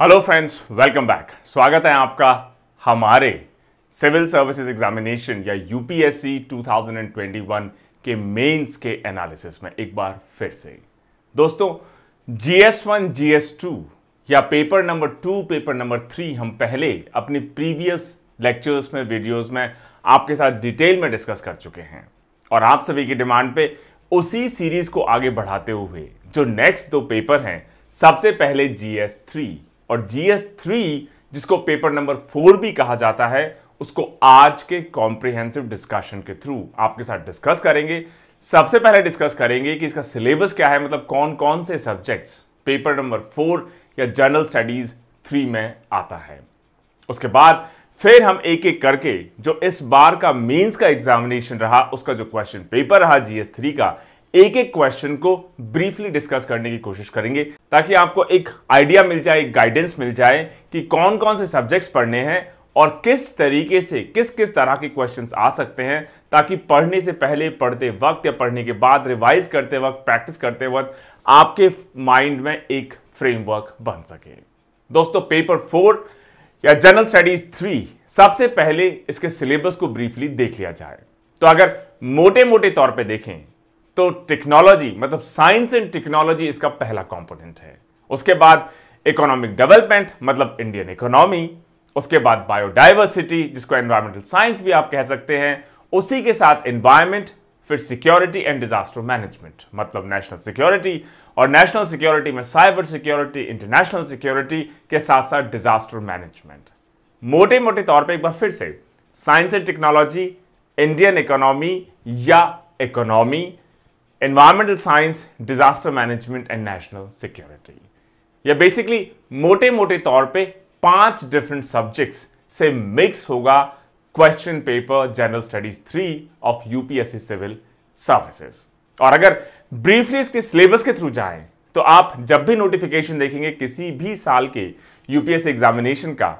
Hello friends welcome back स्वागत है आपका हमारे सिविल सर्विसेज एग्जामिनेशन या यूपीएससी 2021 के मेंस के एनालिसिस में एक बार फिर से दोस्तों जीएस वन जीएस टू या paper number two paper number three हम पहले अपने प्रीवियस लेक्चर्स में वीडियोस में आपके साथ डिटेल में डिस्कस कर चुके हैं और आप सभी की डिमांड पे उसी सीरीज को आगे बढ़ाते हुए जो नेक्स्ट दो पेपर हैं सबसे पहले जीएस थ्री और जीएस थ्री जिसको पेपर नंबर फोर भी कहा जाता है उसको आज के कॉम्प्रिहेंसिव डिस्कशन के थ्रू आपके साथ डिस्कस करेंगे सबसे पहले डिस्कस करेंगे कि इसका सिलेबस क्या है मतलब कौन कौन से सब्जेक्ट्स पेपर नंबर फोर या जर्नल स्टडीज थ्री में आता है उसके बाद फिर हम एक एक करके जो इस बार का मेंस का एग्जामिनेशन रहा उसका जो क्वेश्चन पेपर रहा जीएस थ्री का एक एक क्वेश्चन को ब्रीफली डिस्कस करने की कोशिश करेंगे ताकि आपको एक आइडिया मिल जाए गाइडेंस मिल जाए कि कौन कौन से सब्जेक्ट्स पढ़ने हैं और किस तरीके से किस किस तरह के क्वेश्चन आ सकते हैं ताकि पढ़ने से पहले पढ़ते वक्त या पढ़ने के बाद रिवाइज करते वक्त प्रैक्टिस करते वक्त आपके माइंड में एक फ्रेमवर्क बन सके दोस्तों पेपर फोर या जनरल स्टडीज थ्री सबसे पहले इसके सिलेबस को ब्रीफली देख लिया जाए तो अगर मोटे मोटे तौर पे देखें तो टेक्नोलॉजी मतलब साइंस एंड टेक्नोलॉजी इसका पहला कंपोनेंट है उसके बाद इकोनॉमिक डेवलपमेंट मतलब इंडियन इकोनॉमी उसके बाद बायोडाइवर्सिटी जिसको एनवायरमेंटल साइंस भी आप कह सकते हैं उसी के साथ एनवायरमेंट फिर सिक्योरिटी एंड डिजास्टर मैनेजमेंट मतलब नेशनल सिक्योरिटी और नेशनल सिक्योरिटी में साइबर सिक्योरिटी इंटरनेशनल सिक्योरिटी के साथ साथ डिजास्टर मैनेजमेंट मोटे मोटे तौर पर एक बार फिर से science and technology Indian economy या economy environmental science disaster management and national security या बेसिकली मोटे मोटे तौर पे पांच डिफरेंट सब्जेक्ट्स से मिक्स होगा question paper general studies three of UPSC civil services और अगर ब्रीफली इसके सिलेबस के थ्रू जाएं तो आप जब भी नोटिफिकेशन देखेंगे किसी भी साल के यूपीएससी एग्जामिनेशन का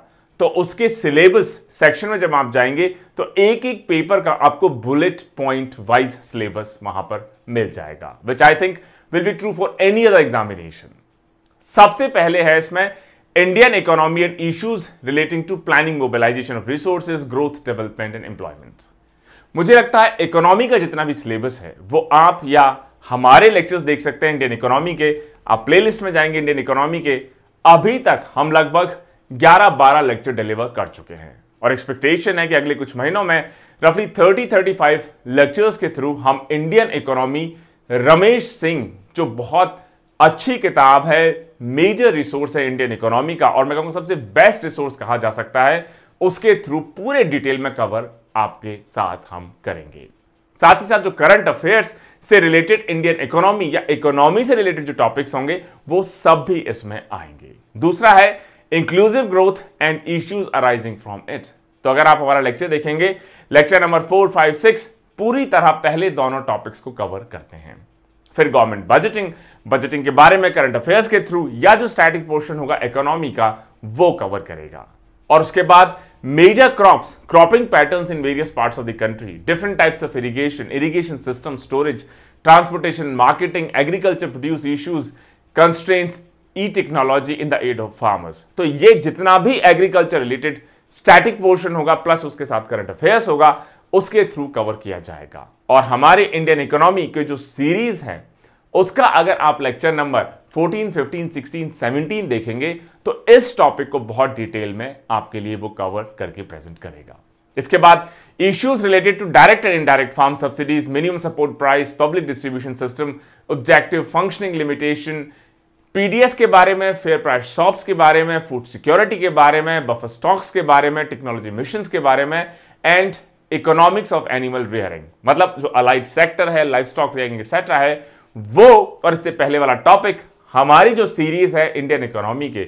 तो उसके सिलेबस सेक्शन में जब आप जाएंगे तो एक एक पेपर का आपको बुलेट पॉइंट वाइज सिलेबस वहां पर मिल जाएगा which I think will be true for any other examination सबसे पहले है इसमें Indian economy and issues relating to planning mobilisation of resources growth development and employment मुझे लगता है इकोनॉमी का जितना भी सिलेबस है वो आप या हमारे लेक्चर्स देख सकते हैं इंडियन इकोनॉमी के आप प्लेलिस्ट में जाएंगे इंडियन इकोनॉमी के अभी तक हम लगभग ग्यारह बारह लेक्चर डिलीवर कर चुके हैं और एक्सपेक्टेशन है कि अगले कुछ महीनों में रफली 30-35 लेक्चर्स के थ्रू हम इंडियन इकोनॉमी रमेश सिंह जो बहुत अच्छी किताब है मेजर रिसोर्स है इंडियन इकोनॉमी का और मैं कहूंगा सबसे बेस्ट रिसोर्स कहा जा सकता है उसके थ्रू पूरे डिटेल में कवर आपके साथ हम करेंगे साथ ही साथ जो करंट अफेयर्स से रिलेटेड इंडियन इकोनॉमी या इकोनॉमी से रिलेटेड जो टॉपिक्स होंगे वो सब भी इसमें आएंगे दूसरा है inclusive growth and issues arising from it तो अगर आप हमारा लेक्चर देखेंगे lecture number four five six पूरी तरह पहले दोनों टॉपिक्स को कवर करते हैं फिर गवर्नमेंट बजटिंग बजटिंग के बारे में करंट अफेयर्स के थ्रू या जो स्टैटिक पोर्शन होगा इकोनॉमी का वो कवर करेगा और उसके बाद major crops cropping patterns in various parts of the country different types of irrigation irrigation system storage transportation marketing agriculture produce issues constraints e technology in the aid of farmers तो ये जितना भी agriculture related static portion होगा plus उसके साथ current affairs होगा उसके through cover किया जाएगा और हमारे इंडियन इकोनॉमी के जो सीरीज है उसका अगर आप लेक्चर नंबर 14, 15, 16, 17 देखेंगे तो इस टॉपिक को बहुत डिटेल में आपके लिए वो कवर करके प्रेजेंट करेगा इसके बाद issues related to direct and indirect farm subsidies minimum support price public distribution system objective functioning limitation PDS के बारे में फेयर प्राइस शॉप्स के बारे में फूड सिक्योरिटी के बारे में बफर स्टॉक्स के बारे में टेक्नोलॉजी मिशन के बारे में and economics of animal rearing मतलब जो अलाइड सेक्टर है लाइफ स्टॉक रियरिंग एक्सेट्रा है वो और इससे पहले वाला टॉपिक हमारी जो सीरीज है इंडियन इकोनॉमी के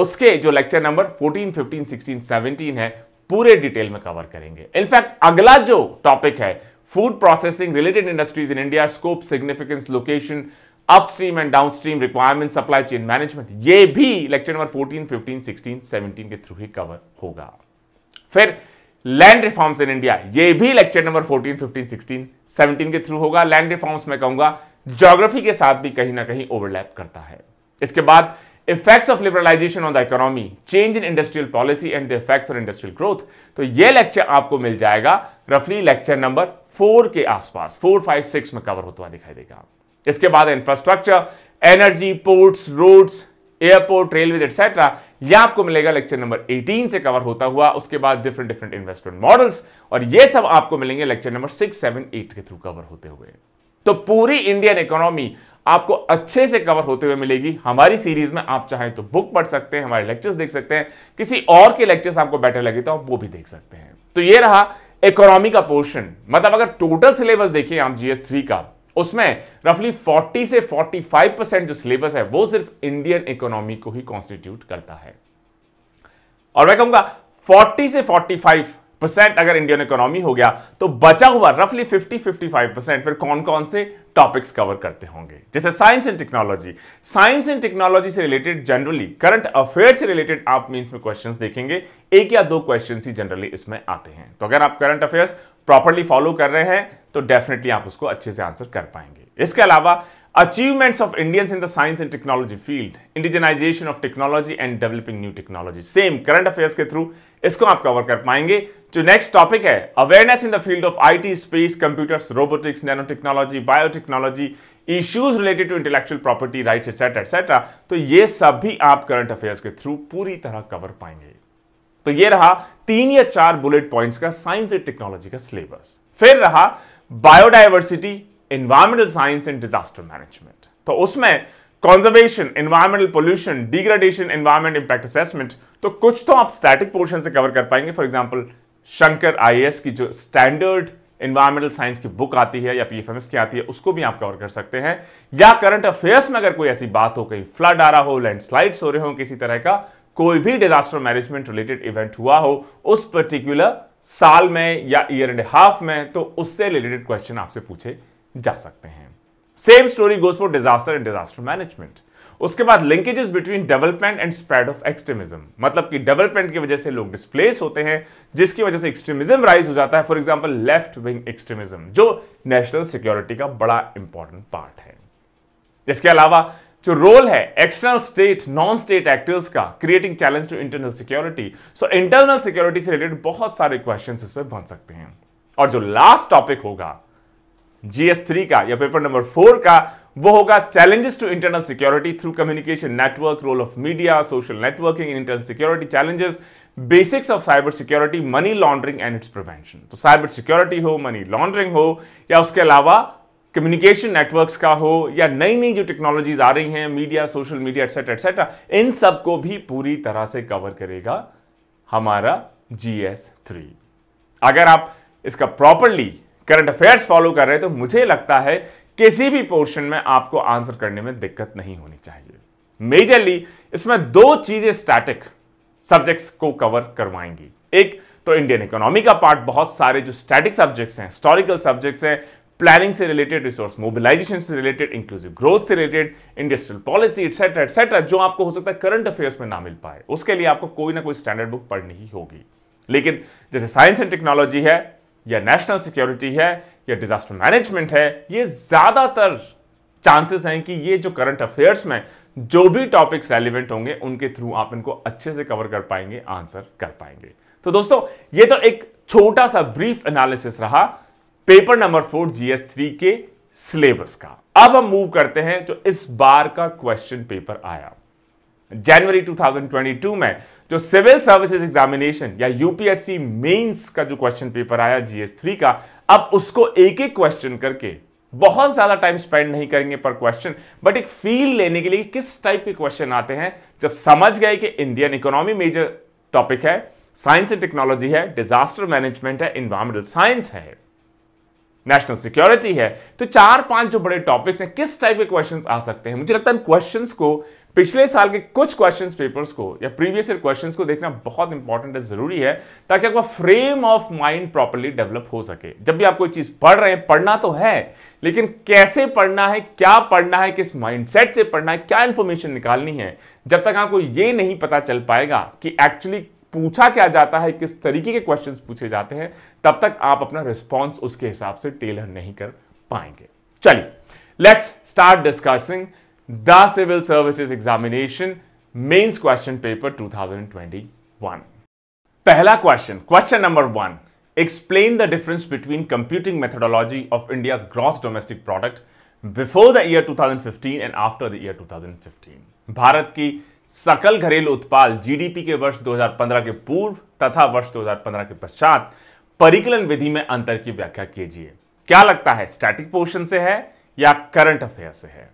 उसके जो लेक्चर नंबर 14, 15, 16, 17 है पूरे डिटेल में कवर करेंगे इनफैक्ट अगला जो टॉपिक है food processing related industries in India scope significance location upstream and downstream requirement supply chain management ये भी लेक्चर नंबर 14, 15, 16, 17 के थ्रू ही कवर होगा फिर लैंड रिफॉर्म्स इन इंडिया ये भी लेक्चर नंबर 14, 15, 16, 17 के थ्रू होगा लैंड रिफॉर्म्स में कहूंगा ज्योग्राफी के साथ भी कहीं ना कहीं ओवरलैप करता है इसके बाद effects of liberalisation on the economy change in industrial policy and the effects on industrial growth तो ये लेक्चर आपको मिल जाएगा रफली लेक्चर नंबर फोर के आसपास फोर फाइव सिक्स में कवर होता हुआ दिखाई देगा इसके बाद infrastructure energy ports roads airport railway etcetera यह आपको मिलेगा लेक्चर नंबर 18 से कवर होता हुआ उसके बाद डिफरेंट डिफरेंट इन्वेस्टमेंट मॉडल्स और ये सब आपको मिलेंगे lecture number six seven eight के थ्रू कवर होते हुए तो पूरी इंडियन इकोनॉमी आपको अच्छे से कवर होते हुए मिलेगी हमारी सीरीज में आप चाहें तो बुक पढ़ सकते हैं हमारे लेक्चर्स देख सकते हैं किसी और के लेक्चर्स आपको बेटर लगे तो आप वो भी देख सकते हैं तो ये रहा इकोनॉमी का पोर्शन मतलब अगर टोटल सिलेबस देखिए आप जीएस थ्री का उसमें रफली 40 से 45 परसेंट जो सिलेबस है वो सिर्फ इंडियन इकोनॉमी को ही कॉन्स्टिट्यूट करता है और मैं कहूंगा 40 से 45 परसेंट अगर इंडियन इकोनॉमी हो गया तो बचा हुआ रफली 50-55 परसेंट फिर कौन कौन से टॉपिक्स कवर करते होंगे जैसे science and technology science and technology से रिलेटेड जनरली करंट अफेयर से रिलेटेड आप मीन में क्वेश्चन देखेंगे एक या दो क्वेश्चन ही जनरली इसमें आते हैं तो अगर आप करंट अफेयर्स प्रॉपरली फॉलो कर रहे हैं तो डेफिनेटली आप उसको अच्छे से आंसर कर पाएंगे इसके अलावा achievements of Indians in the science and technology field indigenisation of technology and developing new technology same current affairs के थ्रू इसको आप कवर कर पाएंगे जो नेक्स्ट टॉपिक है awareness in the field of I space computers robotics nano technology biotechnology issues related to intellectual property right etcetera etcetera तो ये सब भी आप करंट अफेयर्स के थ्रू पूरी तरह कवर पाएंगे तो ये रहा तीन या चार बुलेट पॉइंट्स का साइंस एंड टेक्नोलॉजी का सिलेबस फिर रहा biodiversity environmental science and disaster management तो उसमें conservation environmental pollution degradation environment impact assessment तो कुछ तो आप स्टैटिक पोर्शन से कवर कर पाएंगे फॉर एग्जाम्पल शंकर आई की जो स्टैंडर्ड इन्वायरमेंटल साइंस की बुक आती है या पी की आती है उसको भी आप कवर कर सकते हैं या करंट अफेयर्स में अगर कोई ऐसी बात हो कहीं फ्लड आ रहा हो लैंडस्लाइड्स हो रहे हो किसी तरह का कोई भी डिजास्टर मैनेजमेंट रिलेटेड इवेंट हुआ हो उस पर्टिकुलर साल में या ईयर एंड हाफ में तो उससे रिलेटेड क्वेश्चन आपसे पूछे जा सकते हैं same story goes for disaster and disaster management उसके बाद linkages between development and spread of extremism मतलब कि डेवलपमेंट की वजह से लोग डिस्प्लेस होते हैं जिसकी वजह से एक्सट्रीमिज्म राइज हो जाता है for example left wing extremism जो नेशनल सिक्योरिटी का बड़ा इंपॉर्टेंट पार्ट है इसके अलावा जो रोल है external state non state actors का creating challenge to internal security so internal security से रिलेटेड बहुत सारे क्वेश्चन इस पर बन सकते हैं और जो लास्ट टॉपिक होगा जीएस थ्री का या पेपर नंबर फोर का वो होगा challenges to internal security through communication network role of media social networking in internal security challenges basics of cyber security money laundering and its prevention तो cyber security हो money laundering हो या उसके अलावा communication networks का हो या नई नई जो टेक्नोलॉजीज आ रही हैं media social media etcetera etcetera इन सब को भी पूरी तरह से कवर करेगा हमारा जी एस थ्री अगर आप इसका प्रॉपरली करंट अफेयर्स फॉलो कर रहे हैं तो मुझे लगता है किसी भी पोर्शन में आपको आंसर करने में दिक्कत नहीं होनी चाहिए मेजरली इसमें दो चीजें स्टैटिक सब्जेक्ट्स को कवर करवाएंगी एक तो इंडियन इकोनॉमी का पार्ट बहुत सारे जो स्टैटिक सब्जेक्ट्स हैं हिस्टोरिकल सब्जेक्ट्स हैं प्लानिंग से रिलेटेड रिसोर्स मोबिलाइजेशन से रिलेटेड इंक्लूसिव ग्रोथ से related industrial policy etcetera etcetera जो आपको हो सकता है करंट अफेयर्स में ना मिल पाए उसके लिए आपको कोई ना कोई स्टैंडर्ड बुक पढ़नी ही होगी लेकिन जैसे साइंस एंड टेक्नोलॉजी है या नेशनल सिक्योरिटी है या डिजास्टर मैनेजमेंट है ये ज़्यादातर चांसेस हैं कि ये जो करंट अफेयर्स में जो भी टॉपिक्स रेलिवेंट होंगे उनके थ्रू आप इनको अच्छे से कवर कर पाएंगे आंसर कर पाएंगे तो दोस्तों ये तो एक छोटा सा ब्रीफ एनालिसिस रहा paper number four GS three के सिलेबस का अब हम मूव करते हैं जो इस बार का क्वेश्चन पेपर आया जनवरी 2022 में जो सिविल सर्विसेज एग्जामिनेशन या यूपीएससी मेंस का जो क्वेश्चन पेपर आया जीएस थ्री का अब उसको एक एक क्वेश्चन करके बहुत ज्यादा टाइम स्पेंड नहीं करेंगे पर क्वेश्चन बट एक फील लेने के लिए किस टाइप के क्वेश्चन आते हैं जब समझ गए कि इंडियन इकोनॉमी मेजर टॉपिक है साइंस एंड टेक्नोलॉजी है डिजास्टर मैनेजमेंट है इन्वायरमेंटल साइंस है नेशनल सिक्योरिटी है तो चार पांच जो बड़े टॉपिक्स हैं किस टाइप के क्वेश्चंस आ सकते हैं मुझे लगता है क्वेश्चंस को पिछले साल के कुछ क्वेश्चंस पेपर्स को या प्रीवियस ईयर क्वेश्चंस को देखना बहुत इंपॉर्टेंट है जरूरी है ताकि आपका frame of mind properly develop हो सके जब भी आप कोई चीज पढ़ रहे हैं पढ़ना तो है लेकिन कैसे पढ़ना है क्या पढ़ना है किस माइंडसेट से पढ़ना है क्या इंफॉर्मेशन निकालनी है जब तक आपको ये नहीं पता चल पाएगा कि एक्चुअली पूछा क्या जाता है किस तरीके के क्वेश्चंस पूछे जाते हैं तब तक आप अपना रिस्पॉन्स उसके हिसाब से टेलर नहीं कर पाएंगे चलिए let's start discussing the civil services examination mains question paper 2021 पहला question question number one explain the difference between computing methodology of India gross domestic product before the year 2015 and after the year 2015. Bharat की सकल घरेलू उत्पाद GDP के वर्ष 2015 के पूर्व तथा वर्ष 2015 के पश्चात परिकलन विधि में अंतर की व्याख्या कीजिए क्या लगता है स्टैटिक पोर्शन से है या करंट अफेयर से है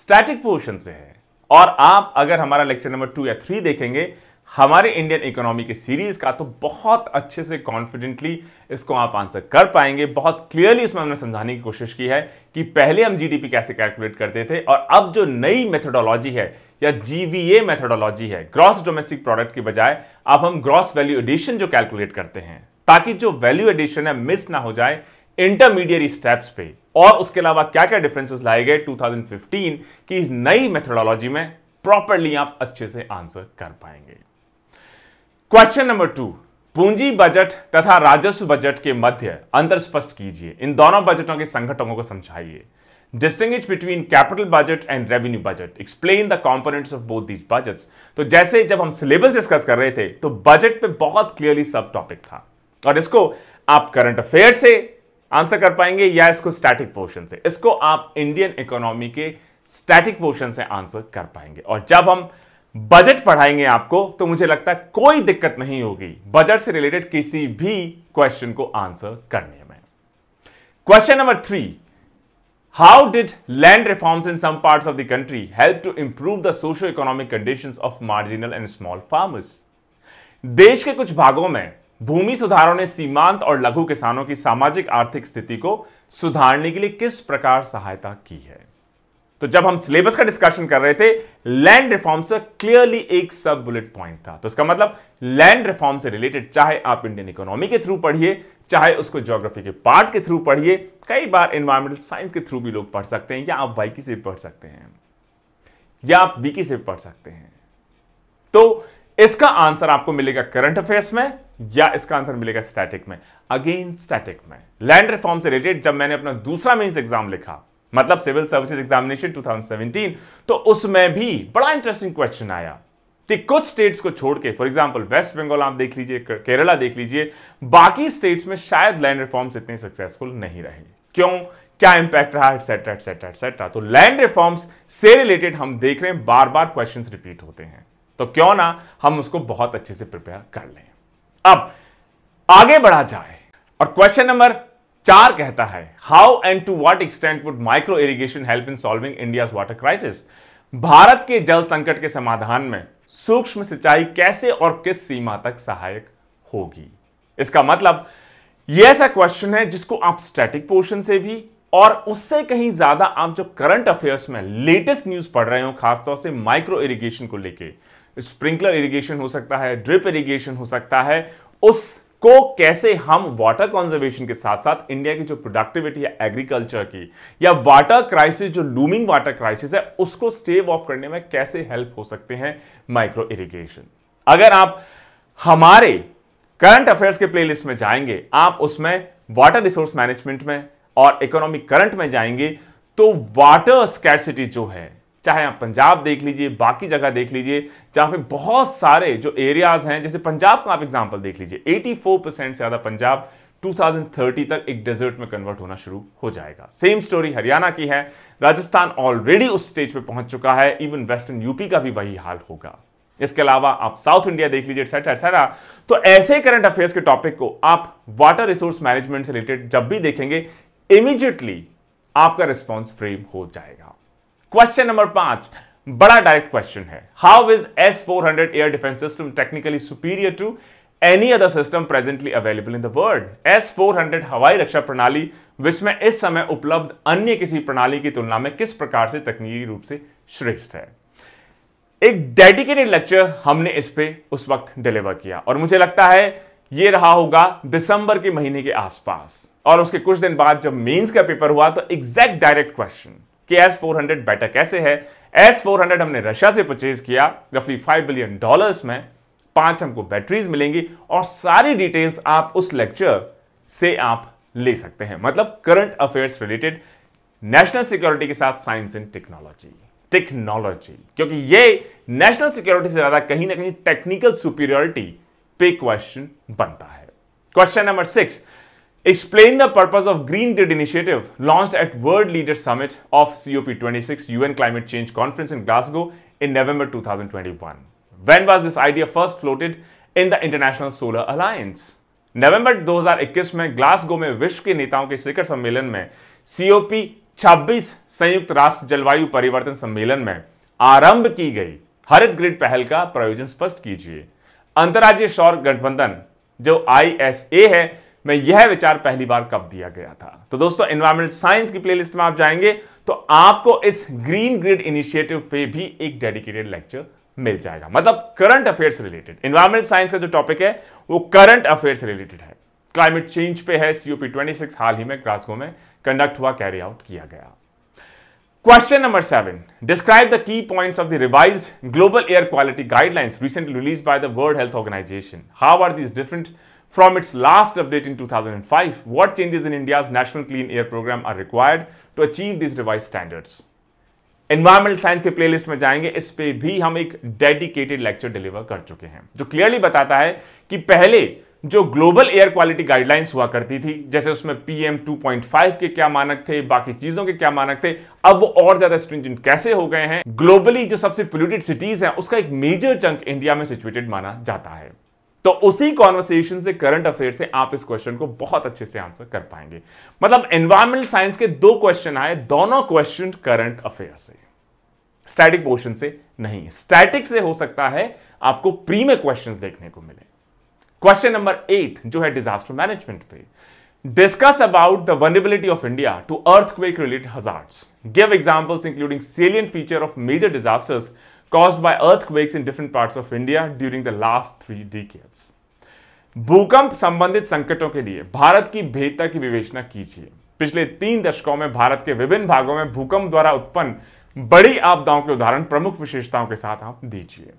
स्टैटिक पोर्शन से है और आप अगर हमारा लेक्चर नंबर टू या थ्री देखेंगे हमारे इंडियन इकोनॉमी के सीरीज का तो बहुत अच्छे से कॉन्फिडेंटली इसको आप आंसर कर पाएंगे बहुत क्लियरली इसमें हमने समझाने की कोशिश की है कि पहले हम जीडीपी कैसे कैलकुलेट करते थे और अब जो नई मेथोडोलॉजी है या जीवीए मेथोडोलॉजी है ग्रॉस डोमेस्टिक प्रोडक्ट के बजाय अब हम ग्रॉस वैल्यू एडिशन जो कैलकुलेट करते हैं ताकि जो वैल्यू एडिशन है मिस ना हो जाए इंटरमीडिएट स्टेप्स पे और उसके अलावा क्या क्या डिफरेंसेस लाए गए 2015 की इस नई मेथोडोलॉजी में प्रॉपरली आप अच्छे से आंसर कर पाएंगे क्वेश्चन नंबर टू पूंजी बजट तथा राजस्व बजट के मध्य अंतर स्पष्ट कीजिए इन दोनों बजटों के संगठनों को समझाइए distinguish between capital budget and revenue budget explain the components of both these budget तो जैसे जब हम सिलेबस डिस्कस कर रहे थे तो बजट पे बहुत क्लियरली सब टॉपिक था और इसको आप करंट अफेयर से आंसर कर पाएंगे या इसको स्टैटिक पोर्शन से इसको आप इंडियन इकोनॉमी के स्टैटिक पोर्शन से आंसर कर पाएंगे और जब हम बजट पढ़ाएंगे आपको तो मुझे लगता है कोई दिक्कत नहीं होगी बजट से रिलेटेड किसी भी क्वेश्चन को आंसर करने में question number three how did land reforms in some parts of the country help to improve the socio economic condition of marginal and small farmers देश के कुछ भागों में भूमि सुधारों ने सीमांत और लघु किसानों की सामाजिक आर्थिक स्थिति को सुधारने के लिए किस प्रकार सहायता की है तो जब हम सिलेबस का डिस्कशन कर रहे थे लैंड रिफॉर्म से क्लियरली एक सब बुलेट पॉइंट था तो इसका मतलब लैंड रिफॉर्म से रिलेटेड चाहे आप इंडियन इकोनॉमी के थ्रू पढ़िए चाहे उसको ज्योग्राफी के पार्ट के थ्रू पढ़िए कई बार एनवायरमेंटल साइंस के थ्रू भी लोग पढ़ सकते हैं या आप वाइकी से पढ़ सकते हैं या आप वीकी से पढ़ सकते हैं तो इसका आंसर आपको मिलेगा करंट अफेयर्स में या इसका आंसर मिलेगा स्टैटिक में अगेन स्टैटिक में लैंड रिफॉर्म से रिलेटेड जब मैंने अपना दूसरा मीन एग्जाम लिखा मतलब सिविल सर्विसेज एग्जामिनेशन 2017 तो उसमें भी बड़ा इंटरेस्टिंग क्वेश्चन आया कि कुछ स्टेट्स को छोड़ के फॉर एग्जाम्पल वेस्ट बंगाल आप देख लीजिए केरला देख लीजिए बाकी स्टेट्स में शायद लैंड रिफॉर्म्स इतने सक्सेसफुल नहीं रहेंगे क्यों क्या इंपैक्ट रहा एटसेट्रा एटसेट्रा एटसेट्रा तो लैंड रिफॉर्म्स से रिलेटेड हम देख रहे हैं बार बार क्वेश्चन रिपीट होते हैं तो क्यों ना हम उसको बहुत अच्छे से प्रिपेयर कर लें अब आगे बढ़ा जाए और क्वेश्चन नंबर चार कहता है how and to what extent would micro irrigation help in solving India water crisis Bharat के जल संकट के समाधान में सूक्ष्म सिंचाई कैसे और किस सीमा तक सहायक होगी इसका मतलब यह ऐसा क्वेश्चन है जिसको आप स्टैटिक पोर्शन से भी और उससे कहीं ज्यादा आप जो करंट अफेयर्स में लेटेस्ट न्यूज पढ़ रहे हो खासतौर से माइक्रो इरिगेशन को लेके स्प्रिंकलर इरिगेशन हो सकता है ड्रिप इरिगेशन हो सकता है उस को कैसे हम वाटर कंजर्वेशन के साथ साथ इंडिया की जो प्रोडक्टिविटी है एग्रीकल्चर की या वाटर क्राइसिस जो लूमिंग वाटर क्राइसिस है उसको स्टेव ऑफ करने में कैसे हेल्प हो सकते हैं माइक्रो इरिगेशन अगर आप हमारे करंट अफेयर्स के प्लेलिस्ट में जाएंगे आप उसमें वाटर रिसोर्स मैनेजमेंट में और इकोनॉमिक करंट में जाएंगे तो वाटर स्कैरसिटी जो है चाहे आप पंजाब देख लीजिए बाकी जगह देख लीजिए जहां पे बहुत सारे जो एरियाज हैं जैसे पंजाब का आप एग्जाम्पल देख लीजिए 84 परसेंट से ज़्यादा पंजाब 2030 तक एक डेजर्ट में कन्वर्ट होना शुरू हो जाएगा सेम स्टोरी हरियाणा की है राजस्थान ऑलरेडी उस स्टेज पे पहुंच चुका है इवन वेस्टर्न यूपी का भी वही हाल होगा इसके अलावा आप साउथ इंडिया देख लीजिए एटसेट्रा एटसेट्रा तो ऐसे करंट अफेयर्स के टॉपिक को आप वाटर रिसोर्स मैनेजमेंट से रिलेटेड जब भी देखेंगे इमीजिएटली आपका रिस्पॉन्स फ्रेम हो जाएगा क्वेश्चन नंबर पांच बड़ा डायरेक्ट क्वेश्चन है how is S four hundred air defence system technically superior to any other system presently available in the world S four hundred हवाई रक्षा प्रणाली विश्व में इस समय उपलब्ध अन्य किसी प्रणाली की तुलना में किस प्रकार से तकनीकी रूप से श्रेष्ठ है एक डेडिकेटेड लेक्चर हमने इस पे उस वक्त डिलीवर किया और मुझे लगता है ये रहा होगा दिसंबर के महीने के आसपास और उसके कुछ दिन बाद जब मेंस का पेपर हुआ तो एग्जैक्ट डायरेक्ट क्वेश्चन कि एस फोर हंड्रेड बेटर कैसे है एस फोर हंड्रेड हमने रशिया से परचेज किया रफली फाइव बिलियन डॉलर्स में पांच हमको बैटरीज मिलेंगी और सारी डिटेल्स आप उस लेक्चर से आप ले सकते हैं मतलब current affairs related national security के साथ साइंस एंड टेक्नोलॉजी टेक्नोलॉजी क्योंकि ये नेशनल सिक्योरिटी से ज्यादा कहीं ना कहीं टेक्निकल सुपीरियोरिटी पे क्वेश्चन बनता है question number six Explain the purpose of Green Grid initiative launched at World Leaders Summit of COP26 UN Climate Change Conference in Glasgow in November 2021. When was this idea first floated in the international solar alliance नवंबर 2021 में Glasgow में विश्व के नेताओं के शिखर सम्मेलन में COP 26 संयुक्त राष्ट्र जलवायु परिवर्तन सम्मेलन में आरंभ की गई हरित ग्रिड पहल का प्रयोजन स्पष्ट कीजिए अंतर्राज्यीय सौर गठबंधन जो आईएसए है में यह विचार पहली बार कब दिया गया था तो दोस्तों एनवायरमेंट साइंस की प्लेलिस्ट में आप जाएंगे तो आपको इस ग्रीन ग्रिड इनिशिएटिव पे भी एक डेडिकेटेड लेक्चर मिल जाएगा मतलब current affairs related environment science का जो टॉपिक है वो करंट अफेयर्स रिलेटेड है क्लाइमेट चेंज पे है सीओपी ट्वेंटी हाल ही में क्रास्को में कंडक्ट हुआ कैरी आउट किया गया question number seven describe the key points of the revised global air quality guidelines recently release by the World Health Organization how are these different From its last update in 2005, what changes in India's National Clean Air Program are required to achieve these revised standards? Environmental science के playlist में जाएंगे इस पे भी हम एक dedicated lecture deliver कर चुके हैं जो क्लियरली बताता है कि पहले जो ग्लोबल एयर क्वालिटी गाइडलाइंस हुआ करती थी जैसे उसमें पीएम 2.5 के क्या मानक थे बाकी चीजों के क्या मानक थे अब वो और ज्यादा स्ट्रिंजेंट कैसे हो गए हैं ग्लोबली जो सबसे पोल्यूटेड सिटीज हैं उसका एक मेजर चंक इंडिया में सिचुएटेड माना जाता है तो उसी कॉन्वर्सेशन से करंट अफेयर से आप इस क्वेश्चन को बहुत अच्छे से आंसर कर पाएंगे मतलब एनवायरमेंट साइंस के दो क्वेश्चन आए दोनों क्वेश्चन करंट अफेयर से स्टैटिक पोर्शन से नहीं स्टैटिक से हो सकता है आपको प्री में क्वेश्चन देखने को मिले क्वेश्चन नंबर एट जो है डिजास्टर मैनेजमेंट पे discuss about the vulnerability of India to earthquake related hazard give examples including salient feature of major disasters caused by earthquakes in different parts of India during the last three decades. भूकंप संबंधित संकटों के लिए भारत की भेदता की विवेचना कीजिए पिछले तीन दशकों में भारत के विभिन्न भागों में भूकंप द्वारा उत्पन्न बड़ी आपदाओं के उदाहरण प्रमुख विशेषताओं के साथ आप दीजिए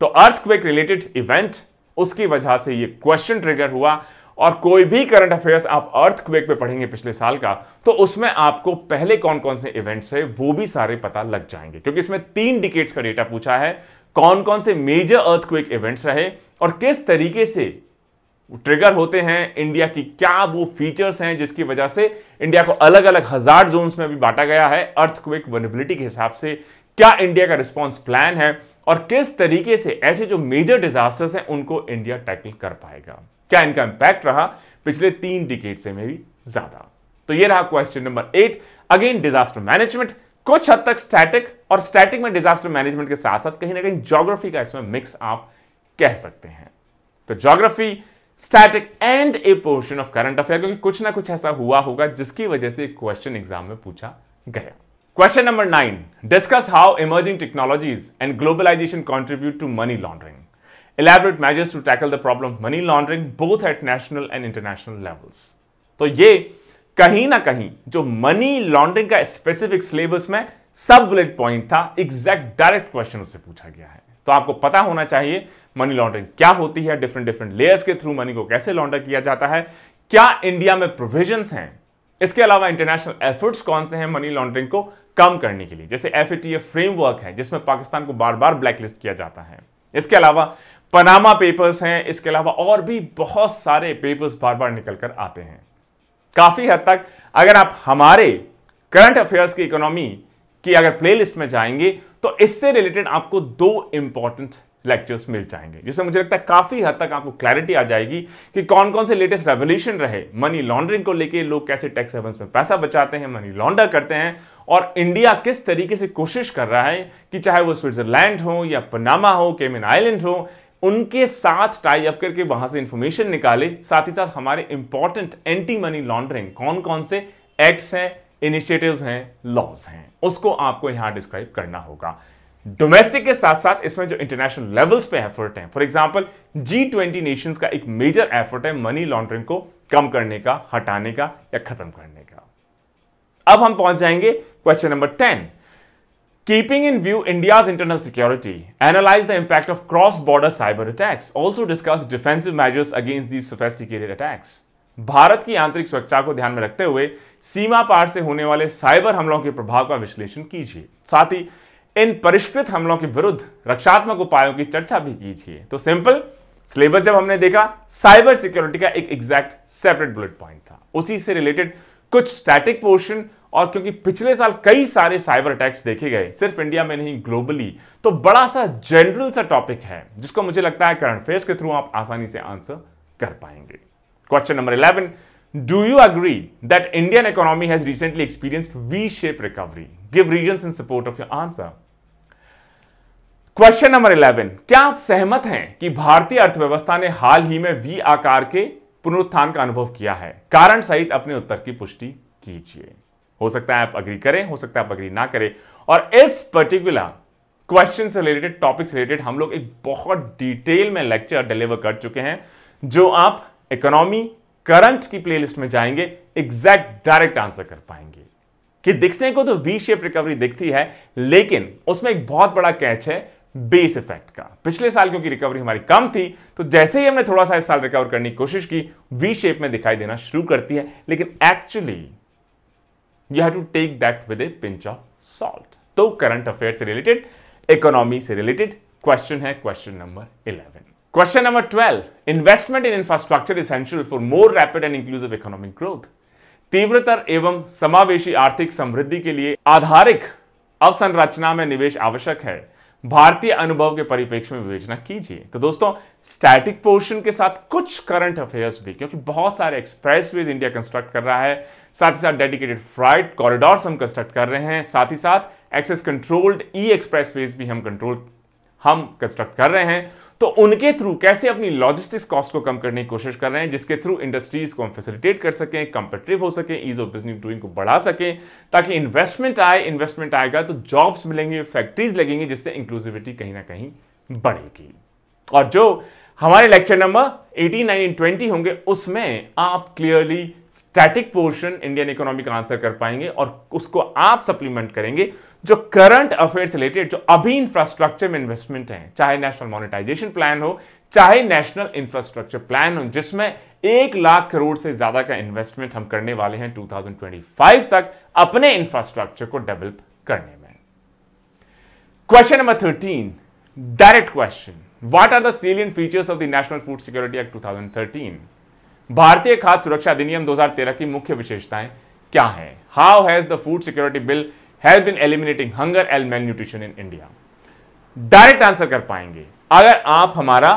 तो अर्थक्वेक रिलेटेड इवेंट उसकी वजह से ये क्वेश्चन ट्रिगर हुआ और कोई भी करंट अफेयर्स आप अर्थ क्वेक पर पढ़ेंगे पिछले साल का तो उसमें आपको पहले कौन कौन से इवेंट्स है वो भी सारे पता लग जाएंगे क्योंकि इसमें तीन डिकेट्स का डेटा पूछा है कौन कौन से मेजर अर्थक्वेक इवेंट्स रहे और किस तरीके से ट्रिगर होते हैं इंडिया की क्या वो फीचर्स हैं जिसकी वजह से इंडिया को अलग अलग हजार जोन्स में भी बांटा गया है अर्थक्वेक वनिबिलिटी के हिसाब से क्या इंडिया का रिस्पांस प्लान है और किस तरीके से ऐसे जो मेजर डिजास्टर्स हैं उनको इंडिया टैकल कर पाएगा क्या इनका इंपैक्ट रहा पिछले तीन डिकेट से में भी ज्यादा तो ये रहा question number eight again disaster management कुछ हद तक स्टैटिक और स्टैटिक में डिजास्टर मैनेजमेंट के साथ साथ कहीं ना कहीं ज्योग्राफी का इसमें मिक्स आप कह सकते हैं तो geography static and a portion of current affair क्योंकि कुछ ना कुछ ऐसा हुआ होगा जिसकी वजह से क्वेश्चन एग्जाम में पूछा गया question number nine discuss how emerging technologies and globalisation contribute to money laundering elaborate measures to tackle the problem of money laundering both at national and international levels. तो ये कहीं ना कहीं जो money laundering का specific syllabus में सब bullet point था exact direct question उससे पूछा गया है तो आपको पता होना चाहिए मनी लॉन्ड्रिंग क्या होती है डिफरेंट डिफरेंट लेयर्स के थ्रू मनी को कैसे लॉन्डर किया जाता है क्या इंडिया में प्रोविजन हैं इसके अलावा इंटरनेशनल एफर्ट्स कौन से हैं मनी लॉन्ड्रिंग को कम करने के लिए जैसे एफ फ्रेमवर्क है जिसमें पाकिस्तान को बार बार ब्लैकलिस्ट किया जाता है इसके अलावा पनामा पेपर्स हैं इसके अलावा और भी बहुत सारे पेपर्स बार बार निकल कर आते हैं काफी हद तक अगर आप हमारे करंट अफेयर्स की इकोनॉमी की अगर प्लेलिस्ट में जाएंगे तो इससे रिलेटेड आपको दो इंपॉर्टेंट लेक्चर्स मिल जाएंगे जिससे मुझे लगता है काफी हद तक आपको क्लैरिटी आ जाएगी कि कौन कौन से लेटेस्ट रेवोल्यूशन रहे मनी लॉन्ड्रिंग को लेके लोग कैसे टैक्स हेवन में पैसा बचाते हैं मनी लॉन्डर करते हैं और इंडिया किस तरीके से कोशिश कर रहा है कि चाहे वो स्विट्जरलैंड हो या पनामा हो केमिन आइलैंड हो उनके साथ टाई अप करके वहां से इंफॉर्मेशन निकाले साथ ही साथ हमारे इंपॉर्टेंट एंटी मनी लॉन्ड्रिंग कौन कौन से एक्ट्स हैं इनिशिएटिव्स हैं लॉज हैं उसको आपको यहां डिस्क्राइब करना होगा डोमेस्टिक के साथ साथ इसमें जो इंटरनेशनल लेवल्स पे एफर्ट हैं for example G twenty nation का एक मेजर एफर्ट है मनी लॉन्ड्रिंग को कम करने का हटाने का या खत्म करने का अब हम पहुंच जाएंगे question number ten Keeping in view India's internal security, analyze the impact of cross-border cyber attacks. Also discuss defensive measures against these sophisticated attacks. Bharat की आंतरिक सुरक्षा को ध्यान में रखते हुए सीमा पार से होने वाले साइबर हमलों के प्रभाव का विश्लेषण कीजिए साथ ही इन परिष्कृत हमलों के विरुद्ध रक्षात्मक उपायों की चर्चा भी कीजिए तो सिंपल सिलेबस जब हमने देखा साइबर सिक्योरिटी का एक एग्जैक्ट सेपरेट बुलेट पॉइंट था उसी से रिलेटेड कुछ स्टैटिक पोर्शन और क्योंकि पिछले साल कई सारे साइबर अटैक्स देखे गए सिर्फ इंडिया में नहीं ग्लोबली तो बड़ा सा जनरल सा टॉपिक है जिसको मुझे लगता है करंट फेस के थ्रू आप आसानी से आंसर कर पाएंगे question number eleven do you agree that Indian economy has recently experienced V shape recovery give reason in support of your answer question number eleven क्या आप सहमत हैं कि भारतीय अर्थव्यवस्था ने हाल ही में वी आकार के पुनरुत्थान का अनुभव किया है कारण सहित अपने उत्तर की पुष्टि कीजिए हो सकता है आप अग्री करें हो सकता है आप अग्री ना करें और इस पर्टिकुलर क्वेश्चन से रिलेटेड टॉपिक से रिलेटेड हम लोग एक बहुत डिटेल में लेक्चर डिलीवर कर चुके हैं जो आप इकोनॉमी करंट की प्लेलिस्ट में जाएंगे एग्जैक्ट डायरेक्ट आंसर कर पाएंगे कि दिखने को तो वी शेप रिकवरी दिखती है लेकिन उसमें एक बहुत बड़ा कैच है बेस इफेक्ट का पिछले साल क्योंकि रिकवरी हमारी कम थी तो जैसे ही हमने थोड़ा सा इस साल रिकवर करने की कोशिश की वी शेप में दिखाई देना शुरू करती है लेकिन actually you have to take that with a pinch of salt तो करंट अफेयर से रिलेटेड इकोनॉमी से रिलेटेड क्वेश्चन है question number eleven question number twelve investment in infrastructure essential for more rapid and inclusive economic growth तीव्रतर एवं समावेशी आर्थिक समृद्धि के लिए आधारिक अवसंरचना में निवेश आवश्यक है भारतीय अनुभव के परिप्रेक्ष्य में विवेचना कीजिए तो दोस्तों स्टैटिक पोर्शन के साथ कुछ करंट अफेयर्स भी क्योंकि बहुत सारे एक्सप्रेस वेज इंडिया कंस्ट्रक्ट कर रहा है साथ ही साथ डेडिकेटेड फ्लाइट कॉरिडोर हम कंस्ट्रक्ट कर रहे हैं साथ ही साथ एक्सेस कंट्रोल्ड ई वेज भी हम कंट्रोल हम कंस्ट्रक्ट कर रहे हैं तो उनके थ्रू कैसे अपनी लॉजिस्टिक्स कॉस्ट को कम करने की कोशिश कर रहे हैं जिसके थ्रू इंडस्ट्रीज को हम फैसिलिटेट कर सकें कंपेटिव हो सकें ईज ऑफ बिजनेस डूइंग को बढ़ा सकें ताकि इन्वेस्टमेंट आए इन्वेस्टमेंट आएगा तो जॉब्स मिलेंगे फैक्ट्रीज लगेंगी जिससे इंक्लूसिविटी कहीं ना कहीं बढ़ेगी और जो हमारे lecture number eighteen nine twenty होंगे उसमें आप clearly static portion Indian economy का आंसर कर पाएंगे और उसको आप सप्लीमेंट करेंगे जो करंट अफेयर्स रिलेटेड जो अभी इंफ्रास्ट्रक्चर में इन्वेस्टमेंट है चाहे नेशनल मोनिटाइजेशन प्लान हो चाहे नेशनल इंफ्रास्ट्रक्चर प्लान हो जिसमें एक लाख करोड़ से ज्यादा का इन्वेस्टमेंट हम करने वाले हैं 2025 तक अपने इंफ्रास्ट्रक्चर को डेवलप करने में question number thirteen direct question what are the salient features of the national food security act to भारतीय खाद्य सुरक्षा अधिनियम 2013 की मुख्य विशेषताएं क्या हैं how has the food security bill help in eliminating hunger and malnutrition in India direct answer कर पाएंगे अगर आप हमारा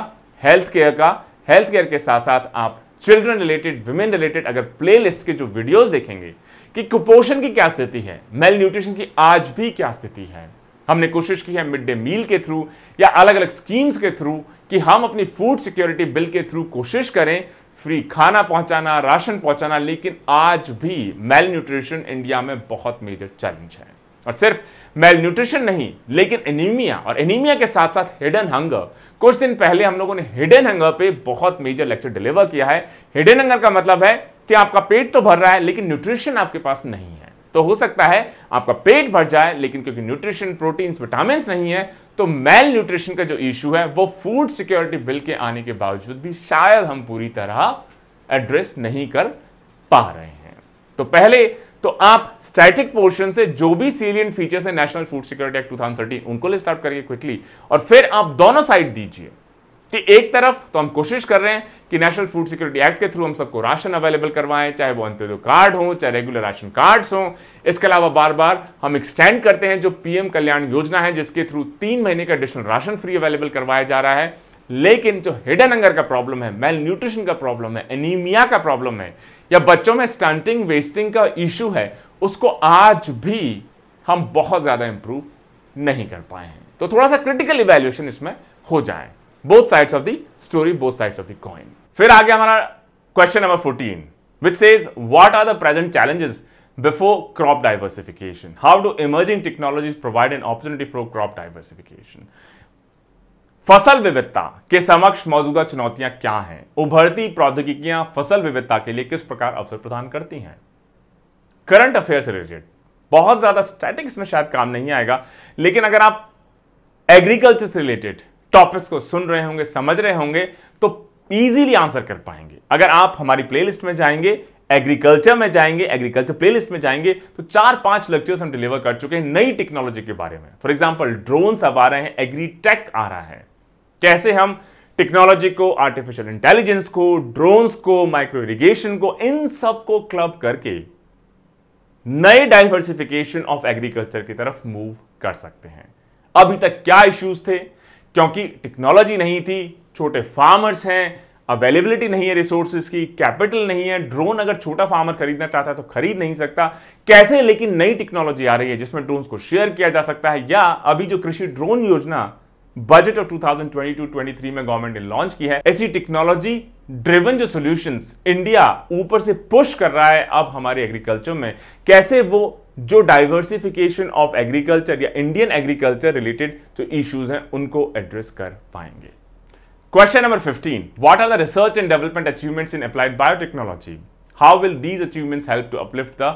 हेल्थ केयर का हेल्थ केयर के साथ साथ आप चिल्ड्रन रिलेटेड वुमेन रिलेटेड अगर प्ले के जो वीडियोज देखेंगे कि कुपोषण की क्या स्थिति है मेल न्यूट्रिशन की आज भी क्या स्थिति है हमने कोशिश की है मिड डे मील के थ्रू या अलग अलग स्कीम्स के थ्रू कि हम अपनी फूड सिक्योरिटी बिल के थ्रू कोशिश करें फ्री खाना पहुंचाना राशन पहुंचाना लेकिन आज भी मेल न्यूट्रिशन इंडिया में बहुत मेजर चैलेंज है और सिर्फ मेल न्यूट्रिशन नहीं लेकिन एनीमिया और एनीमिया के साथ साथ हिडन हंगर कुछ दिन पहले हम लोगों ने हिडन हंगर पे बहुत मेजर लेक्चर डिलीवर किया है हिडन हंगर का मतलब है कि आपका पेट तो भर रहा है लेकिन न्यूट्रिशन आपके पास नहीं है तो हो सकता है आपका पेट भर जाए लेकिन क्योंकि न्यूट्रिशन प्रोटीन्स विटामिन नहीं है तो मेल न्यूट्रिशन का जो इश्यू है वो फूड सिक्योरिटी बिल के आने के बावजूद भी शायद हम पूरी तरह एड्रेस नहीं कर पा रहे हैं तो पहले तो आप स्टैटिक पोर्शन से जो भी सीलियंट फीचर्स है नेशनल फूड सिक्योरिटी एक्ट 2013 उनको लिस्ट आउट करिए क्विकली और फिर आप दोनों साइड दीजिए कि एक तरफ तो हम कोशिश कर रहे हैं कि नेशनल फूड सिक्योरिटी एक्ट के थ्रू हम सबको राशन अवेलेबल करवाएं चाहे वो अंत्योदय कार्ड हो चाहे रेगुलर राशन कार्ड्स हो इसके अलावा बार बार हम एक्सटेंड करते हैं जो पीएम कल्याण योजना है जिसके थ्रू तीन महीने का एडिशनल राशन फ्री अवेलेबल करवाया जा रहा है लेकिन जो हिडन अंगर का प्रॉब्लम है मेल न्यूट्रिशन का प्रॉब्लम है एनीमिया का प्रॉब्लम है या बच्चों में स्टंटिंग वेस्टिंग का इश्यू है उसको आज भी हम बहुत ज़्यादा इंप्रूव नहीं कर पाए हैं तो थोड़ा सा क्रिटिकल इवेल्यूशन इसमें हो जाए both side of the story both sides of the coin फिर आ गया हमारा question number fourteen which says what are the present challenges before crop diversification how do emerging technologies provide an opportunity for crop diversification फसल विविधता के समक्ष मौजूदा चुनौतियां क्या हैं उभरती प्रौद्योगिकियां फसल विविधता के लिए किस प्रकार अवसर प्रदान करती हैं करंट अफेयर से रिलेटेड बहुत ज्यादा स्टैटिक्स में शायद काम नहीं आएगा लेकिन अगर आप एग्रीकल्चर से रिलेटेड टॉपिक्स को सुन रहे होंगे समझ रहे होंगे तो ईजिली आंसर कर पाएंगे अगर आप हमारी प्लेलिस्ट में जाएंगे एग्रीकल्चर में जाएंगे एग्रीकल्चर प्लेलिस्ट में जाएंगे तो चार पांच लेक्चर्स हम डिलीवर कर चुके हैं नई टेक्नोलॉजी के बारे में फॉर एग्जाम्पल ड्रोन अब आ रहे हैं एग्री टेक आ रहा है कैसे हम टेक्नोलॉजी को आर्टिफिशियल इंटेलिजेंस को ड्रोन्स को माइक्रो इरिगेशन को इन सब को क्लब करके नए डाइवर्सिफिकेशन ऑफ एग्रीकल्चर की तरफ मूव कर सकते हैं अभी तक क्या इश्यूज थे क्योंकि टेक्नोलॉजी नहीं थी छोटे फार्मर्स हैं अवेलेबिलिटी नहीं है रिसोर्सेज की कैपिटल नहीं है ड्रोन अगर छोटा फार्मर खरीदना चाहता है तो खरीद नहीं सकता कैसे लेकिन नई टेक्नोलॉजी आ रही है जिसमें ड्रोन को शेयर किया जा सकता है या अभी जो कृषि ड्रोन योजना बजट ऑफ 2022-23 में गवर्नमेंट ने लॉन्च की है ऐसी टेक्नोलॉजी ड्रिवन जो सॉल्यूशंस इंडिया ऊपर से पुश कर रहा है अब हमारे एग्रीकल्चर में कैसे वो जो डाइवर्सिफिकेशन ऑफ एग्रीकल्चर या इंडियन एग्रीकल्चर रिलेटेड जो इश्यूज हैं उनको एड्रेस कर पाएंगे question number 15 what are the research and development achievements in applied biotechnology how will these achievements help to uplift the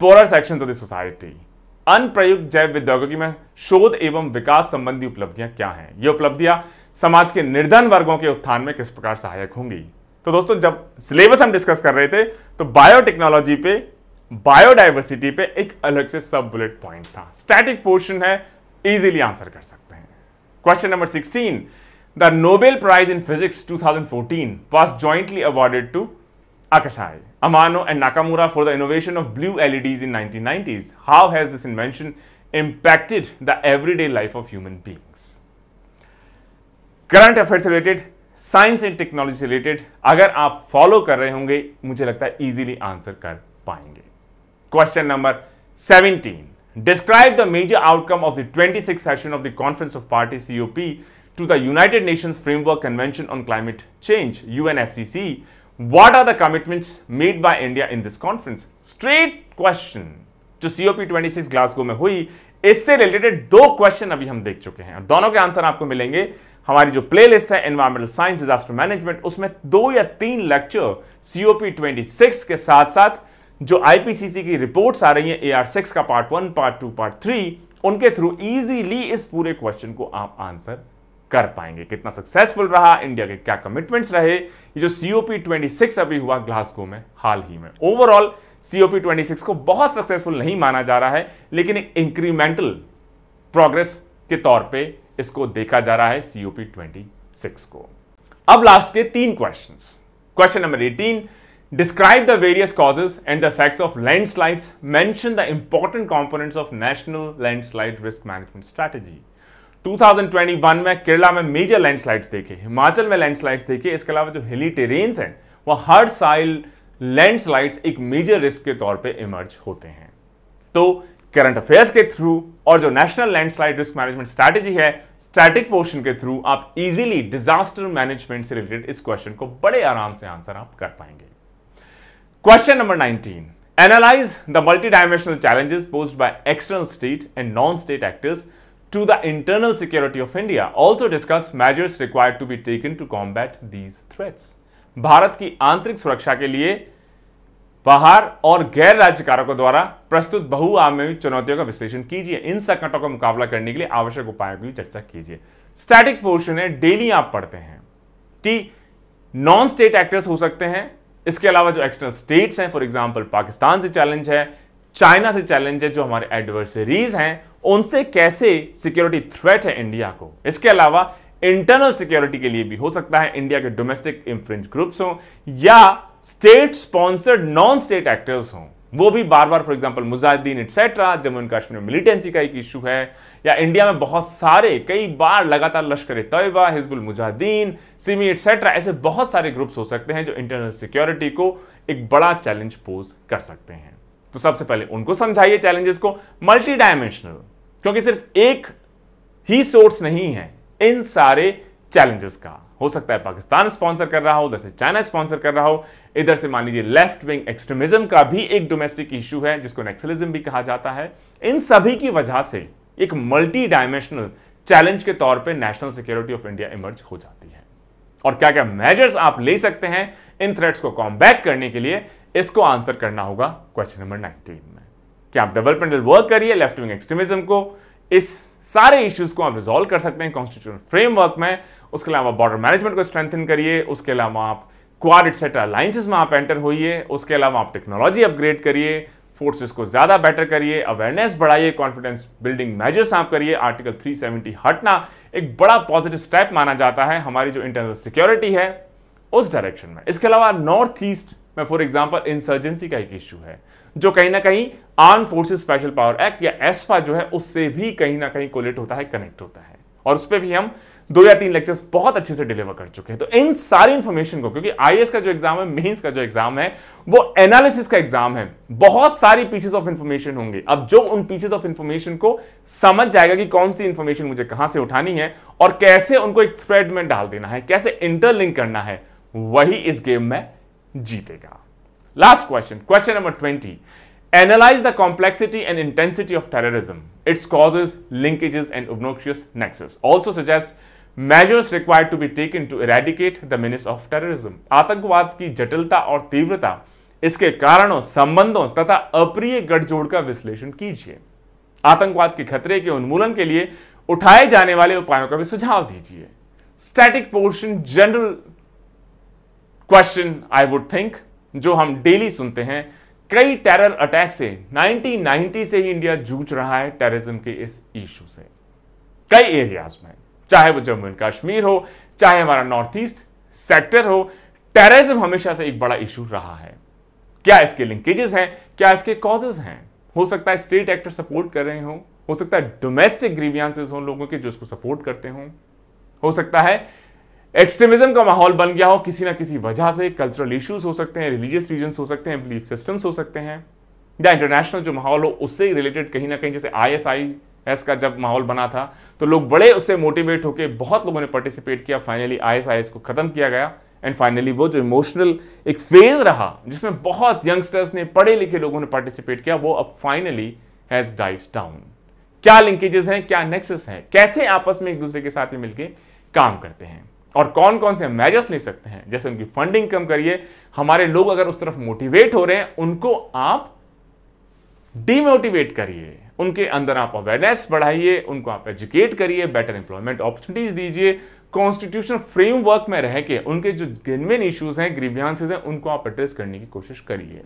poor section of the society अनप्रयुक्त जैव विद्योगिकी में शोध एवं विकास संबंधी उपलब्धियां क्या हैं ये उपलब्धियां समाज के निर्धन वर्गों के उत्थान में किस प्रकार सहायक होंगी तो दोस्तों जब सिलेबस हम डिस्कस कर रहे थे तो बायोटेक्नोलॉजी पे बायोडाइवर्सिटी पे एक अलग से सब बुलेट पॉइंट था स्टैटिक पोर्शन है इजीली आंसर कर सकते हैं question number 16 the Nobel prize in physics 2014 was jointly awarded to Akasai. Amano and Nakamura for the innovation of blue LEDs in 1990s. How has this invention impacted the everyday life of human beings? Current affairs related, science and technology related, agar aap follow kar rahe honge, mujhe lagta easily answer kar payenge. Question number 17. Describe the major outcome of the 26th session of the Conference of Parties COP to the United Nations Framework Convention on Climate Change, (UNFCCC). What are the commitments made by India in this conference? Straight question जो COP26 Glasgow में हुई इससे related दो question अभी हम देख चुके हैं दोनों के आंसर आपको मिलेंगे हमारी जो प्लेलिस्ट है एनवायरमेंटल साइंस डिजास्टर मैनेजमेंट उसमें दो या तीन लेक्चर सीओपी 26 के साथ साथ जो आईपीसीसी की रिपोर्ट्स आ रही हैं एआर6 का part one part two part three उनके थ्रू इजीली इस पूरे क्वेश्चन को आप आंसर कर पाएंगे कितना सक्सेसफुल रहा इंडिया के क्या कमिटमेंट्स रहे ये जो सीओपी सिक्स अभी हुआ ग्लासगो में हाल ही में ओवरऑल सीओपी सिक्स को बहुत सक्सेसफुल नहीं माना जा रहा है लेकिन एक इंक्रीमेंटल प्रोग्रेस के तौर पे इसको देखा जा रहा है सीओपी सिक्स को अब लास्ट के तीन question question number eighteen describe the various causes and the effects of landslides mention the important components of national landslide risk management strategy 2021 में केरला में मेजर लैंडस्लाइड्स देखे हिमाचल में लैंडस्लाइड्स देखे इसके अलावा जो हिली टेरेन्स हैं वह हर साल लैंडस्लाइड्स एक मेजर रिस्क के तौर पे इमर्ज होते हैं तो करंट अफेयर्स के थ्रू और जो national landslide risk management strategy है स्टैटिक पोर्शन के थ्रू आप इजीली डिजास्टर मैनेजमेंट से रिलेटेड इस क्वेश्चन को बड़े आराम से आंसर आप कर पाएंगे question number 19 analyse the multidimensional challenges posed by external state and non state actors to the internal security of India also discuss measures required to be taken to combat these threats. Bharat की आंतरिक सुरक्षा के लिए बाहर और गैर राज्यकारों द्वारा प्रस्तुत बहुआयामी चुनौतियों का विश्लेषण कीजिए इन संकटों का मुकाबला करने के लिए आवश्यक उपायों की चर्चा कीजिए स्टैटिक पोर्शन है डेली आप पढ़ते हैं कि नॉन स्टेट एक्टर्स हो सकते हैं इसके अलावा जो एक्सटर्नल स्टेट्स हैं फॉर एग्जाम्पल पाकिस्तान से चैलेंज है चाइना से चैलेंज है जो हमारे एडवर्सरीज हैं उनसे कैसे सिक्योरिटी थ्रेट है इंडिया को इसके अलावा इंटरनल सिक्योरिटी के लिए भी हो सकता है इंडिया के डोमेस्टिक इन्फ्रिंज ग्रुप्स हों या state sponsored non state actors हों वो भी बार बार for example Mujahideen etcetera Jammu and Kashmir militancy का एक इशू है या इंडिया में बहुत सारे कई बार लगातार लश्कर तयबा हिजबुल मुजाहिदीन सिमी एक्सेट्रा ऐसे बहुत सारे ग्रुप्स हो सकते हैं जो इंटरनल सिक्योरिटी को एक बड़ा चैलेंज पोज कर सकते हैं तो सबसे पहले उनको समझाइए चैलेंजेस को मल्टी डायमेंशनल क्योंकि सिर्फ एक ही सोर्स नहीं है इन सारे चैलेंजेस का हो सकता है पाकिस्तान स्पॉन्सर कर रहा हो उधर से चाइना स्पॉन्सर कर रहा हो इधर से मान लीजिए लेफ्ट विंग एक्सट्रीमिज्म का भी एक डोमेस्टिक इशू है जिसको नेक्सलिज्म भी कहा जाता है इन सभी की वजह से एक मल्टी डायमेंशनल चैलेंज के तौर पे national security of India emerge हो जाती है और क्या क्या मेजर्स आप ले सकते हैं इन थ्रेट्स को कॉम्बैक्ट करने के लिए इसको आंसर करना होगा क्वेश्चन नंबर नाइनटीन कि आप डेवलपमेंटल वर्क करिए लेफ्ट विंग एक्सट्रीमिज्म को इस सारे इश्यूज को आप रिजोल्व कर सकते हैं कॉन्स्टिट्यूशन फ्रेमवर्क में उसके अलावा बॉर्डर मैनेजमेंट को स्ट्रेंथन करिए उसके अलावा आप क्वार एटसेट्रा अलाइंसेस में आप एंटर होइए उसके अलावा आप टेक्नोलॉजी अपग्रेड करिए फोर्सेस को ज़्यादा बेटर करिए अवेयरनेस बढ़ाइए कॉन्फिडेंस बिल्डिंग मेजर्स आप करिए आर्टिकल 370 हटना एक बड़ा पॉजिटिव स्टेप माना जाता है हमारी जो इंटरनल सिक्योरिटी है उस डायरेक्शन में इसके अलावा नॉर्थ ईस्ट में फॉर एग्जाम्पल इंसर्जेंसी का एक इश्यू है जो कहीं ना कहीं arm forces special power act या एसपा जो है उससे भी कहीं ना कहीं कोलेट होता है कनेक्ट होता है और उस पर भी हम दो या तीन लेक्चर्स बहुत अच्छे से डिलीवर कर चुके हैं तो इन सारी इंफॉर्मेशन को क्योंकि आई का जो एग्जाम है मेन्स का जो एग्जाम है वो एनालिसिस का एग्जाम है बहुत सारी पीसेस ऑफ इंफॉर्मेशन होंगे अब जो उन पीसेस ऑफ इंफॉर्मेशन को समझ जाएगा कि कौन सी इंफॉर्मेशन मुझे कहां से उठानी है और कैसे उनको एक थ्रेड में डाल देना है कैसे इंटरलिंक करना है वही इस गेम में जीतेगा Last question, question number 20. Analyze the complexity and intensity of terrorism, its causes, linkages, and obnoxious nexus. Also suggest measures required to be taken to eradicate the menace of terrorism. आतंकवाद की जटिलता और तीव्रता इसके कारणों संबंधों तथा अप्रिय गठजोड़ का विश्लेषण कीजिए आतंकवाद के खतरे के उन्मूलन के लिए उठाए जाने वाले उपायों का भी सुझाव दीजिए static portion general question I would think जो हम डेली सुनते हैं कई टेरर अटैक से 1990 से ही इंडिया जूझ रहा है टेररिज्म के इस इशू से कई एरियाज में चाहे वो जम्मू एंड कश्मीर हो चाहे हमारा नॉर्थ ईस्ट सेक्टर हो टेररिज्म हमेशा से एक बड़ा इशू रहा है क्या इसके लिंकेजेस हैं क्या इसके कॉजेज हैं हो सकता है स्टेट एक्टर सपोर्ट कर रहे हों हो सकता है डोमेस्टिक ग्रीवियांसेस हों लोगों के जो इसको सपोर्ट करते हों हो सकता है एक्सट्रीमिज्म का माहौल बन गया हो किसी ना किसी वजह से कल्चरल इश्यूज हो सकते हैं रिलीजियस रीजन हो सकते हैं बिलीफ सिस्टम्स हो सकते हैं या इंटरनेशनल जो माहौल हो उससे रिलेटेड कहीं ना कहीं जैसे आई एस का जब माहौल बना था तो लोग बड़े उससे मोटिवेट होकर बहुत लोगों ने पार्टिसिपेट किया फाइनली आई को ख़त्म किया गया एंड फाइनली वो जो इमोशनल एक फेज रहा जिसमें बहुत यंगस्टर्स ने पढ़े लिखे लोगों ने पार्टिसिपेट किया वो अब फाइनली हैज़ डाइट डाउन क्या लिंकेजेस हैं क्या नेक्सेस हैं कैसे आपस में एक दूसरे के साथ मिलकर काम करते हैं और कौन कौन से मेजर्स ले सकते हैं जैसे उनकी फंडिंग कम करिए हमारे लोग अगर उस तरफ मोटिवेट हो रहे हैं उनको आप डीमोटिवेट करिए उनके अंदर आप अवेयरनेस बढ़ाइए उनको आप एजुकेट करिए बेटर एम्प्लॉयमेंट अपॉर्चुनिटीज दीजिए कॉन्स्टिट्यूशन फ्रेमवर्क में रह के उनके जो जेनविन इश्यूज हैं ग्रीवियांसेज हैं उनको आप एड्रेस करने की कोशिश करिए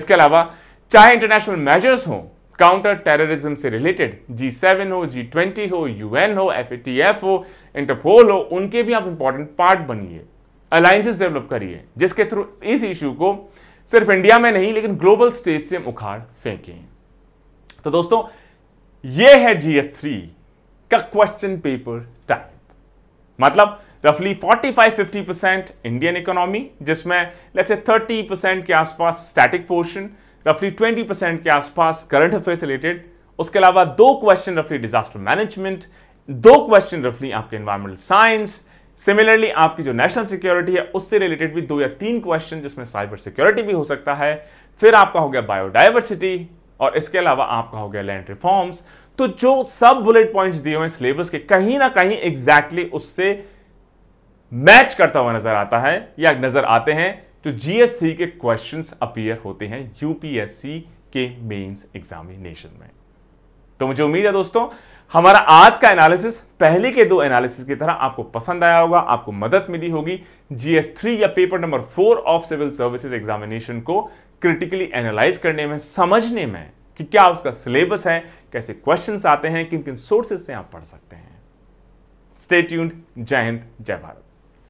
इसके अलावा चाहे इंटरनेशनल मेजर्स हो काउंटर टेररिज्म से रिलेटेड जी सेवन हो जी ट्वेंटी हो यूएन हो एफ हो इंटरपोल हो उनके भी आप इंपॉर्टेंट पार्ट बनिए अलायंसेस डेवलप करिए जिसके थ्रू इस इशू को सिर्फ इंडिया में नहीं लेकिन ग्लोबल स्टेज से उखाड़ फेंकें तो दोस्तों ये है जीएस थ्री का क्वेश्चन पेपर टाइप मतलब रफली 45-50 परसेंट इंडियन इकोनॉमी जिसमें लेट्स से 30 परसेंट के आसपास स्टैटिक पोर्शन रफली 20 परसेंट के आसपास करंट अफेयर रिलेटेड उसके अलावा दो क्वेश्चन रफली डिजास्टर मैनेजमेंट दो क्वेश्चन रफली आपके इन्वायरमेंटल साइंस सिमिलरली आपकी जो नेशनल सिक्योरिटी है उससे रिलेटेड भी दो या तीन क्वेश्चन जिसमें साइबर सिक्योरिटी भी हो सकता है फिर आपका हो गया बायोडाइवर्सिटी और इसके अलावा आपका हो गया लैंड रिफॉर्म्स तो जो सब बुलेट पॉइंट्स दिए हुए हैं सिलेबस के कहीं ना कहीं एग्जैक्टली exactly उससे मैच करता हुआ नजर आता है या नजर आते हैं जो जीएस थ्री के क्वेश्चन अपियर होते हैं यूपीएससी के मेन्स एग्जामिनेशन में तो मुझे उम्मीद है दोस्तों हमारा आज का एनालिसिस पहले के दो एनालिसिस की तरह आपको पसंद आया होगा आपको मदद मिली होगी जीएस थ्री या paper number four of civil services examination को क्रिटिकली एनालाइज करने में समझने में कि क्या उसका सिलेबस है कैसे क्वेश्चंस आते हैं किन किन सोर्सेज से आप पढ़ सकते हैं स्टेट्यून जय हिंद जय भारत